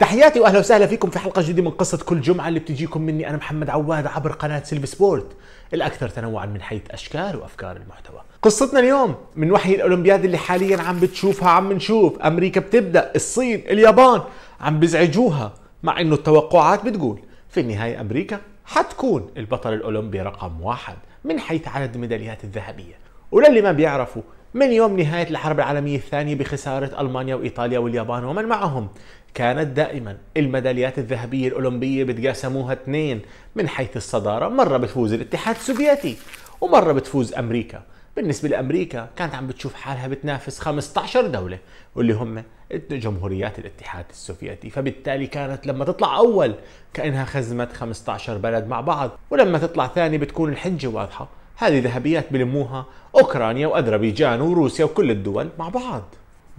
تحياتي واهلا وسهلا فيكم في حلقه جديده من قصه كل جمعه اللي بتجيكم مني انا محمد عواد عبر قناه سيلف سبورت الاكثر تنوعا من حيث اشكال وافكار المحتوى. قصتنا اليوم من وحي الاولمبياد اللي حاليا عم بتشوفها عم نشوف امريكا بتبدا الصين اليابان عم بزعجوها مع انه التوقعات بتقول في النهايه امريكا حتكون البطل الاولمبي رقم واحد من حيث عدد الميداليات الذهبيه وللي ما بيعرفوا من يوم نهاية الحرب العالمية الثانية بخسارة ألمانيا وإيطاليا واليابان ومن معهم كانت دائما الميداليات الذهبية الأولمبية بتقاسموها اثنين من حيث الصدارة مرة بتفوز الاتحاد السوفيتي ومرة بتفوز أمريكا بالنسبة لأمريكا كانت عم بتشوف حالها بتنافس 15 دولة واللي هم جمهوريات الاتحاد السوفيتي فبالتالي كانت لما تطلع أول كأنها خزمت 15 بلد مع بعض ولما تطلع ثاني بتكون الحنجة واضحة هذه ذهبيات بلموها أوكرانيا وأذربيجان وروسيا وكل الدول مع بعض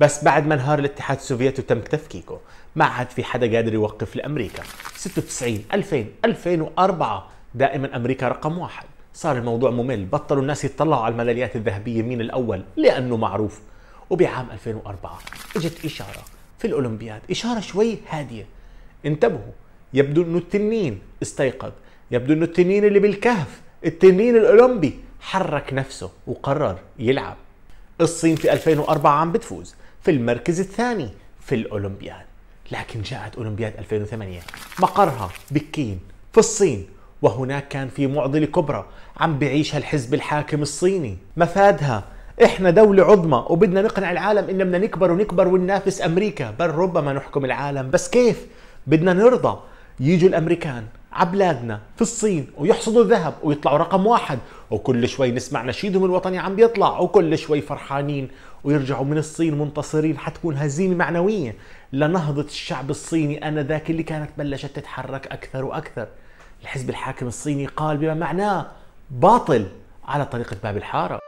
بس بعد ما انهار الاتحاد السوفيتي وتم تفكيكه ما عاد في حدا قادر يوقف لأمريكا 96 2000 2004 دائما أمريكا رقم واحد صار الموضوع ممل بطلوا الناس يتطلعوا على الميداليات الذهبية مين الأول لأنه معروف وبعام 2004 اجت إشارة في الأولمبياد إشارة شوي هادية انتبهوا يبدو أنه التنين استيقظ يبدو أنه التنين اللي بالكهف التنين الأولمبي حرك نفسه وقرر يلعب الصين في 2004 عم بتفوز في المركز الثاني في الأولمبياد لكن جاءت أولمبياد 2008 مقرها بكين في الصين وهناك كان في معضلة كبرى عم بعيشها الحزب الحاكم الصيني مفادها احنا دولة عظمى وبدنا نقنع العالم ان بدنا نكبر ونكبر وننافس امريكا بل ربما نحكم العالم بس كيف بدنا نرضى يجوا الامريكان عبلادنا في الصين ويحصدوا الذهب ويطلعوا رقم واحد وكل شوي نسمع نشيدهم الوطني عم بيطلع وكل شوي فرحانين ويرجعوا من الصين منتصرين حتكون هزيمه معنويه لنهضه الشعب الصيني انا ذاك اللي كانت بلشت تتحرك اكثر واكثر الحزب الحاكم الصيني قال بما معناه باطل على طريقه باب الحاره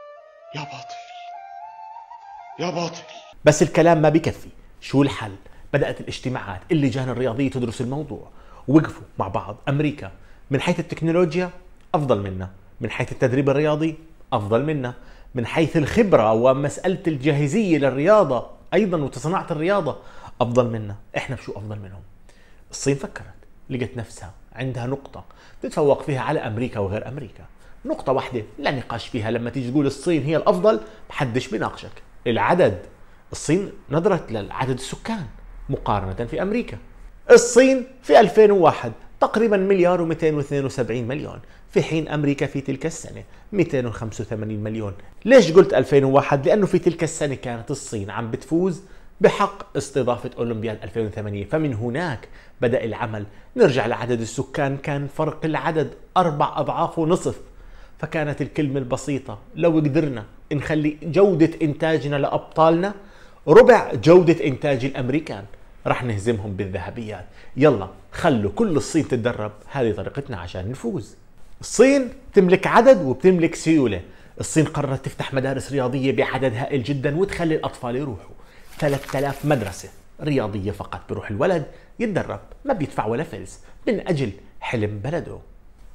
يا باطل يا باطل بس الكلام ما بكفي شو الحل بدات الاجتماعات اللجان الرياضيه تدرس الموضوع وقفوا مع بعض امريكا من حيث التكنولوجيا افضل منا من حيث التدريب الرياضي افضل منا من حيث الخبرة ومسألة الجاهزية للرياضة أيضا وتصنعة الرياضة أفضل منا إحنا بشو أفضل منهم الصين فكرت لقت نفسها عندها نقطة تتفوق فيها على أمريكا وغير أمريكا نقطة واحدة لا نقاش فيها لما تيجي تقول الصين هي الأفضل محدش بناقشك العدد الصين نظرت لعدد السكان مقارنة في أمريكا الصين في 2001 تقريبا مليار و272 مليون في حين أمريكا في تلك السنة 285 مليون ليش قلت 2001 لأنه في تلك السنة كانت الصين عم بتفوز بحق استضافة أولمبياد 2008 فمن هناك بدأ العمل نرجع لعدد السكان كان فرق العدد أربع أضعاف ونصف فكانت الكلمة البسيطة لو قدرنا نخلي جودة إنتاجنا لأبطالنا ربع جودة إنتاج الأمريكان رح نهزمهم بالذهبيات يلا خلوا كل الصين تتدرب هذه طريقتنا عشان نفوز الصين تملك عدد وبتملك سيولة الصين قررت تفتح مدارس رياضية بعدد هائل جدا وتخلي الأطفال يروحوا 3000 مدرسة رياضية فقط بروح الولد يتدرب ما بيدفع ولا فلس من أجل حلم بلده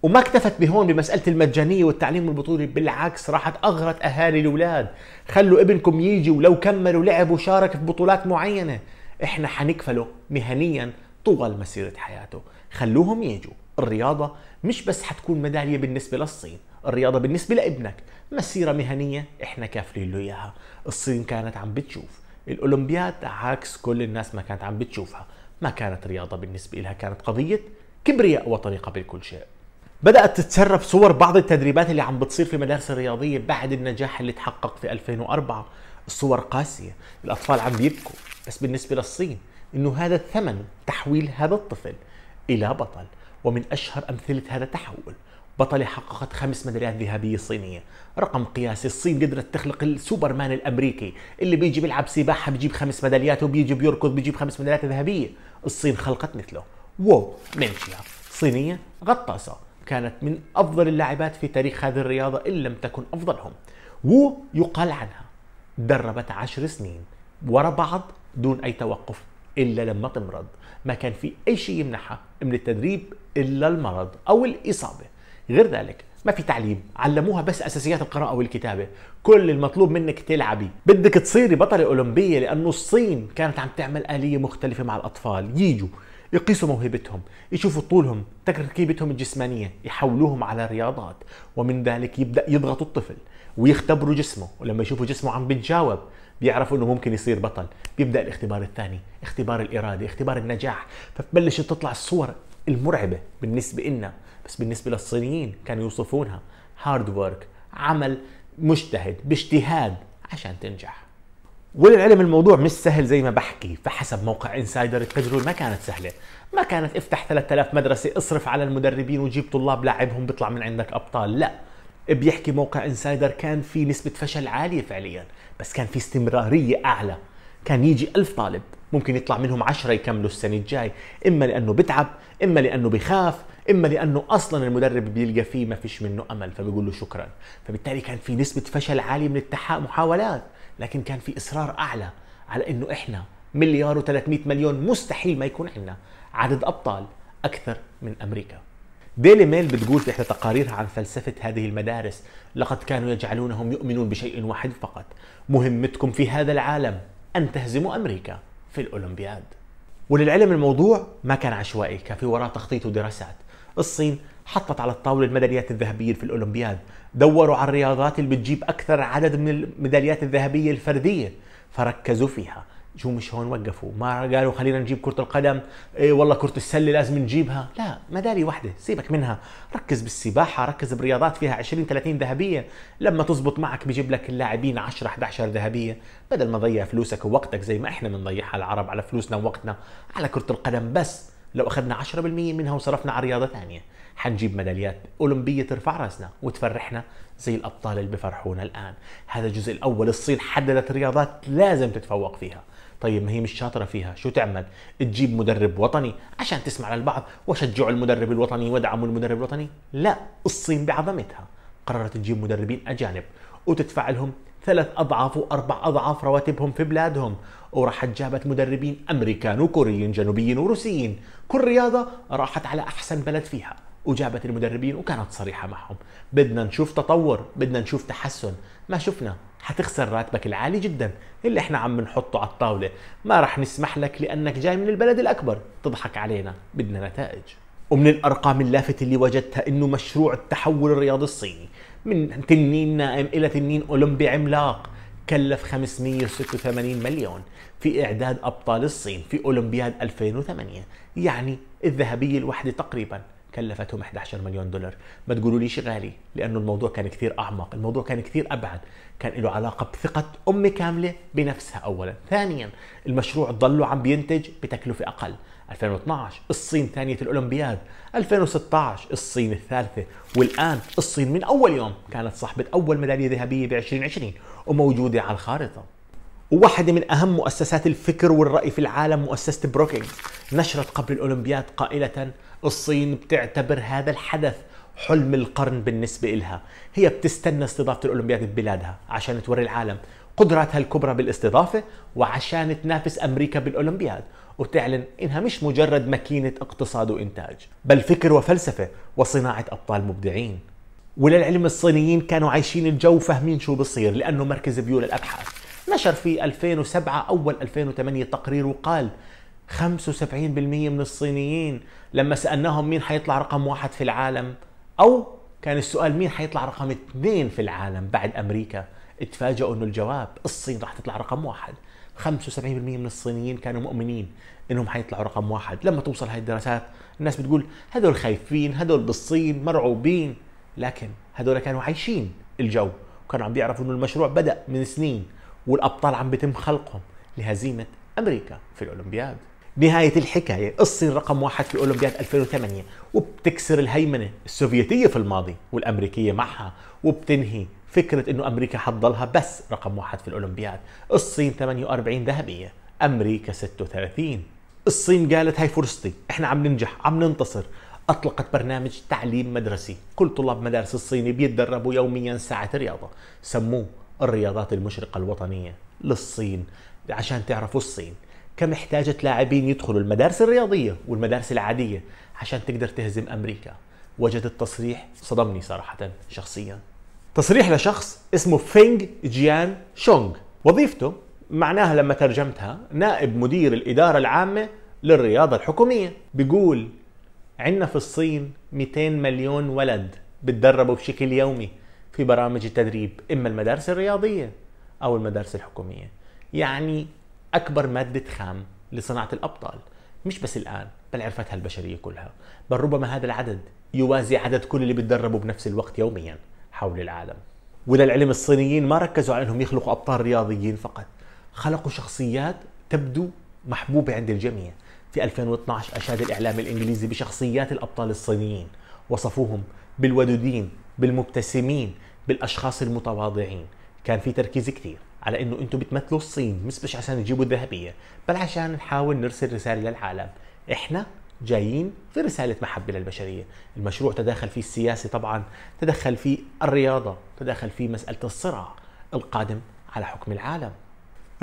وما اكتفت بهون بمسألة المجانية والتعليم البطولي بالعكس راحت أغرت أهالي الأولاد خلوا ابنكم يجي ولو كملوا لعب وشارك في بطولات معينة احنا حنكفله مهنيا طوال مسيرة حياته خلوهم يجوا الرياضة مش بس حتكون ميدالية بالنسبة للصين الرياضة بالنسبة لابنك مسيرة مهنية احنا كافلين له اياها الصين كانت عم بتشوف الاولمبياد عكس كل الناس ما كانت عم بتشوفها ما كانت رياضة بالنسبة لها كانت قضية كبرياء وطني قبل كل شيء بدأت تتسرب صور بعض التدريبات اللي عم بتصير في المدارس الرياضية بعد النجاح اللي تحقق في 2004 الصور قاسية الأطفال عم بيبكوا بس بالنسبة للصين أنه هذا الثمن تحويل هذا الطفل إلى بطل ومن أشهر أمثلة هذا التحول بطلة حققت خمس ميداليات ذهبية صينية رقم قياسي الصين قدرت تخلق السوبرمان الأمريكي اللي بيجي بيلعب سباحة بيجيب خمس ميداليات وبيجي بيركض بيجيب خمس ميداليات ذهبية الصين خلقت مثله وو منشيا صينية غطاسة كانت من أفضل اللاعبات في تاريخ هذه الرياضة إن لم تكن أفضلهم وو يقال عنها دربت عشر سنين ورا بعض دون أي توقف إلا لما تمرض ما كان في أي شيء يمنعها من التدريب إلا المرض أو الإصابة غير ذلك ما في تعليم علموها بس اساسيات القراءه والكتابه كل المطلوب منك تلعبي بدك تصيري بطله اولمبيه لانه الصين كانت عم تعمل اليه مختلفه مع الاطفال يجوا يقيسوا موهبتهم يشوفوا طولهم تركيبتهم الجسمانية يحولوهم على رياضات ومن ذلك يبدأ يضغطوا الطفل ويختبروا جسمه ولما يشوفوا جسمه عم بيتجاوب بيعرفوا انه ممكن يصير بطل بيبدا الاختبار الثاني اختبار الاراده اختبار النجاح فبتبلش تطلع الصور المرعبه بالنسبه لنا بس بالنسبه للصينيين كانوا يوصفونها هارد ورك عمل مجتهد باجتهاد عشان تنجح وللعلم الموضوع مش سهل زي ما بحكي فحسب موقع انسايدر التجربه ما كانت سهله ما كانت افتح 3000 مدرسه اصرف على المدربين وجيب طلاب لاعبهم بيطلع من عندك ابطال لا بيحكي موقع انسايدر كان في نسبه فشل عاليه فعليا بس كان في استمراريه اعلى كان يجي ألف طالب ممكن يطلع منهم عشرة يكملوا السنة الجاي إما لأنه بتعب إما لأنه بخاف إما لأنه أصلا المدرب بيلقى فيه ما فيش منه أمل فبيقول له شكرا فبالتالي كان في نسبة فشل عالية من التحقق محاولات لكن كان في اصرار اعلى على انه احنا مليار و300 مليون مستحيل ما يكون عندنا عدد ابطال اكثر من امريكا ديلي ميل بتقول في إحدى تقاريرها عن فلسفة هذه المدارس لقد كانوا يجعلونهم يؤمنون بشيء واحد فقط مهمتكم في هذا العالم أن تهزموا أمريكا في الأولمبياد وللعلم الموضوع ما كان عشوائي كان في وراه تخطيط ودراسات الصين حطت على الطاولة الميداليات الذهبية في الأولمبياد دوروا على الرياضات اللي بتجيب أكثر عدد من الميداليات الذهبية الفردية فركزوا فيها شو مش هون وقفوا ما قالوا خلينا نجيب كرة القدم إيه والله كرة السلة لازم نجيبها لا مداري واحدة سيبك منها ركز بالسباحة ركز برياضات فيها 20 30 ذهبية لما تزبط معك بيجيب لك اللاعبين 10 11 ذهبية بدل ما تضيع فلوسك ووقتك زي ما احنا بنضيعها العرب على فلوسنا ووقتنا على كرة القدم بس لو اخذنا 10% منها وصرفنا على رياضة ثانية حنجيب ميداليات أولمبية ترفع راسنا وتفرحنا زي الأبطال اللي بفرحونا الآن هذا الجزء الأول الصين حددت رياضات لازم تتفوق فيها طيب ما هي مش شاطره فيها شو تعمل تجيب مدرب وطني عشان تسمع للبعض وشجعوا المدرب الوطني ودعموا المدرب الوطني لا الصين بعظمتها قررت تجيب مدربين اجانب وتدفع لهم ثلاث اضعاف واربع اضعاف رواتبهم في بلادهم وراحت جابت مدربين امريكان وكوريين جنوبيين وروسيين كل رياضه راحت على احسن بلد فيها وجابت المدربين وكانت صريحه معهم بدنا نشوف تطور بدنا نشوف تحسن ما شفنا حتخسر راتبك العالي جدا اللي احنا عم نحطه على الطاوله ما رح نسمح لك لانك جاي من البلد الاكبر تضحك علينا بدنا نتائج ومن الارقام اللافته اللي وجدتها انه مشروع التحول الرياضي الصيني من تنين نائم الى تنين اولمبي عملاق كلف 586 مليون في إعداد أبطال الصين في أولمبياد 2008 يعني الذهبية الواحدة تقريبا كلفتهم 11 مليون دولار ما تقولوا ليش غالي لانه الموضوع كان كثير اعمق الموضوع كان كثير ابعد كان له علاقه بثقه أمة كامله بنفسها اولا ثانيا المشروع ضله عم بينتج بتكلفه اقل 2012 الصين ثانية الأولمبياد 2016 الصين الثالثة والآن الصين من أول يوم كانت صاحبة أول ميدالية ذهبية ب 2020 وموجودة على الخارطة وواحدة من أهم مؤسسات الفكر والرأي في العالم مؤسسة بروكينج نشرت قبل الأولمبياد قائلة الصين بتعتبر هذا الحدث حلم القرن بالنسبة إلها هي بتستنى استضافة الأولمبياد ببلادها عشان توري العالم قدراتها الكبرى بالاستضافة وعشان تنافس أمريكا بالأولمبياد وتعلن إنها مش مجرد ماكينة اقتصاد وإنتاج بل فكر وفلسفة وصناعة أبطال مبدعين وللعلم الصينيين كانوا عايشين الجو فاهمين شو بصير لأنه مركز بيول للأبحاث نشر في 2007 أول 2008 تقرير وقال 75% من الصينيين لما سألناهم مين حيطلع رقم واحد في العالم أو كان السؤال مين حيطلع رقم اثنين في العالم بعد أمريكا اتفاجئوا انه الجواب الصين راح تطلع رقم واحد 75% من الصينيين كانوا مؤمنين انهم حيطلعوا رقم واحد لما توصل هاي الدراسات الناس بتقول هدول خايفين هدول بالصين مرعوبين لكن هدول كانوا عايشين الجو وكانوا عم بيعرفوا انه المشروع بدا من سنين والأبطال عم بيتم خلقهم لهزيمة أمريكا في الأولمبياد نهاية الحكاية الصين رقم واحد في أولمبياد 2008 وبتكسر الهيمنة السوفيتية في الماضي والأمريكية معها وبتنهي فكرة أنه أمريكا حتضلها بس رقم واحد في الأولمبياد الصين 48 ذهبية أمريكا 36 الصين قالت هاي فرصتي احنا عم ننجح عم ننتصر أطلقت برنامج تعليم مدرسي كل طلاب مدارس الصيني بيتدربوا يوميا ساعة رياضة سموه الرياضات المشرقة الوطنية للصين عشان تعرفوا الصين كم احتاجت لاعبين يدخلوا المدارس الرياضية والمدارس العادية عشان تقدر تهزم أمريكا وجدت تصريح صدمني صراحة شخصيا تصريح لشخص اسمه فينغ جيان شونغ وظيفته معناها لما ترجمتها نائب مدير الإدارة العامة للرياضة الحكومية بيقول عندنا في الصين 200 مليون ولد بتدربوا بشكل يومي في برامج التدريب إما المدارس الرياضية أو المدارس الحكومية يعني أكبر مادة خام لصناعة الأبطال مش بس الآن بل عرفتها البشرية كلها بل ربما هذا العدد يوازي عدد كل اللي بتدربوا بنفس الوقت يوميا حول العالم وللعلم الصينيين ما ركزوا على أنهم يخلقوا أبطال رياضيين فقط خلقوا شخصيات تبدو محبوبة عند الجميع في 2012 أشاد الإعلام الإنجليزي بشخصيات الأبطال الصينيين وصفوهم بالودودين بالمبتسمين بالاشخاص المتواضعين كان في تركيز كثير على انه انتم بتمثلوا الصين مش بس عشان تجيبوا الذهبيه بل عشان نحاول نرسل رساله للعالم احنا جايين في رسالة محبة للبشرية المشروع تداخل فيه السياسة طبعا تدخل فيه الرياضة تدخل فيه مسألة الصراع القادم على حكم العالم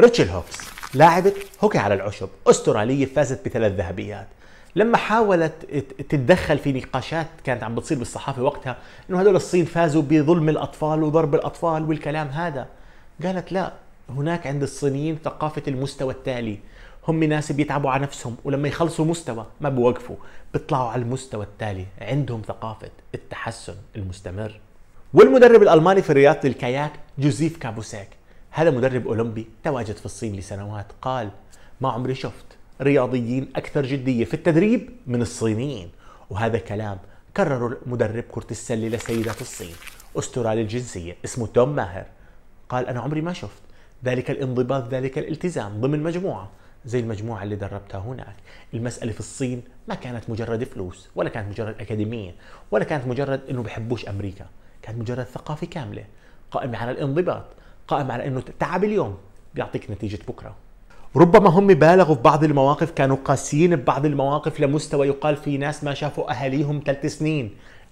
ريتشل هوفز لاعبة هوكي على العشب أسترالية فازت بثلاث ذهبيات لما حاولت تتدخل في نقاشات كانت عم بتصير بالصحافه وقتها انه هدول الصين فازوا بظلم الاطفال وضرب الاطفال والكلام هذا قالت لا هناك عند الصينيين ثقافه المستوى التالي هم ناس بيتعبوا على نفسهم ولما يخلصوا مستوى ما بوقفوا بيطلعوا على المستوى التالي عندهم ثقافة التحسن المستمر والمدرب الألماني في رياضة الكاياك جوزيف كابوسيك هذا مدرب أولمبي تواجد في الصين لسنوات قال ما عمري شفت رياضيين أكثر جدية في التدريب من الصينيين وهذا كلام كرره مدرب كرة السلة لسيدات الصين أسترالي الجنسية اسمه توم ماهر قال أنا عمري ما شفت ذلك الانضباط ذلك الالتزام ضمن مجموعة زي المجموعة اللي دربتها هناك المسألة في الصين ما كانت مجرد فلوس ولا كانت مجرد أكاديمية ولا كانت مجرد أنه بحبوش أمريكا كانت مجرد ثقافة كاملة قائمة على الانضباط قائمة على أنه تعب اليوم بيعطيك نتيجة بكرة ربما هم بالغوا في بعض المواقف كانوا قاسيين ببعض المواقف لمستوى يقال في ناس ما شافوا أهاليهم ثلاث سنين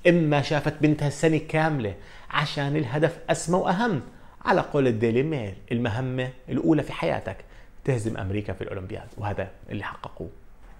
إما شافت بنتها سنة كاملة عشان الهدف أسمى وأهم على قول الديلي ميل المهمة الأولى في حياتك تهزم أمريكا في الأولمبياد وهذا اللي حققوه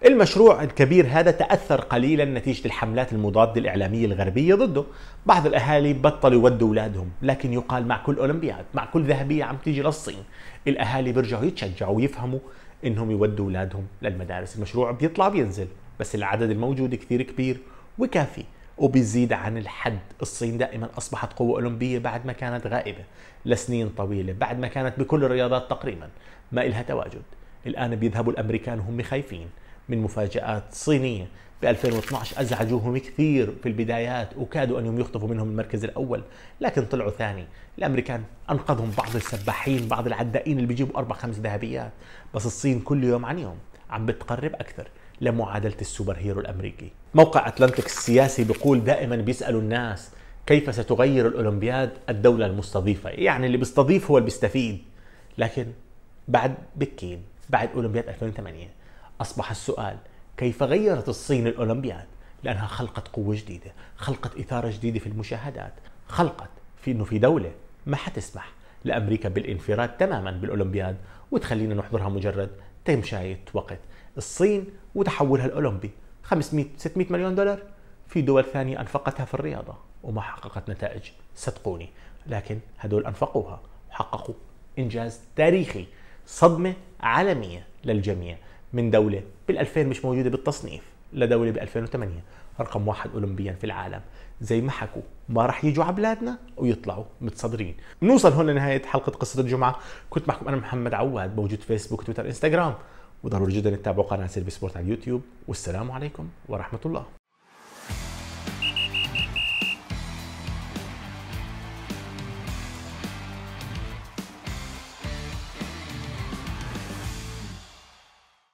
المشروع الكبير هذا تأثر قليلا نتيجة الحملات المضادة الإعلامية الغربية ضده بعض الأهالي بطلوا يودوا أولادهم لكن يقال مع كل أولمبياد مع كل ذهبية عم تيجي للصين الأهالي بيرجعوا يتشجعوا ويفهموا إنهم يودوا أولادهم للمدارس المشروع بيطلع بينزل بس العدد الموجود كثير كبير وكافي وبيزيد عن الحد الصين دائما أصبحت قوة أولمبية بعد ما كانت غائبة لسنين طويلة بعد ما كانت بكل الرياضات تقريبا ما إلها تواجد الآن بيذهبوا الأمريكان وهم خايفين من مفاجآت صينية ب 2012 أزعجوهم كثير في البدايات وكادوا أنهم يخطفوا منهم المركز الأول لكن طلعوا ثاني الأمريكان أنقذهم بعض السباحين بعض العدائين اللي بيجيبوا أربع خمس ذهبيات بس الصين كل يوم عن يوم عم بتقرب أكثر لمعادلة السوبر هيرو الأمريكي موقع أتلانتيك السياسي بيقول دائما بيسألوا الناس كيف ستغير الأولمبياد الدولة المستضيفة يعني اللي بيستضيف هو اللي بيستفيد لكن بعد بكين بعد أولمبياد 2008 أصبح السؤال كيف غيرت الصين الأولمبياد؟ لأنها خلقت قوة جديدة خلقت إثارة جديدة في المشاهدات خلقت في أنه في دولة ما حتسمح لأمريكا بالانفراد تماما بالأولمبياد وتخلينا نحضرها مجرد تمشاية وقت الصين وتحولها الأولمبي 500 600 مليون دولار في دول ثانية أنفقتها في الرياضة وما حققت نتائج صدقوني لكن هدول أنفقوها وحققوا إنجاز تاريخي صدمة عالمية للجميع من دولة بال2000 مش موجودة بالتصنيف لدولة ب2008 رقم واحد أولمبيا في العالم زي ما حكوا ما راح يجوا على بلادنا ويطلعوا متصدرين بنوصل هون لنهاية حلقة قصة الجمعة كنت معكم أنا محمد عواد موجود فيسبوك تويتر انستغرام وضروري جدا تتابعوا قناة سيرفي سبورت على اليوتيوب والسلام عليكم ورحمة الله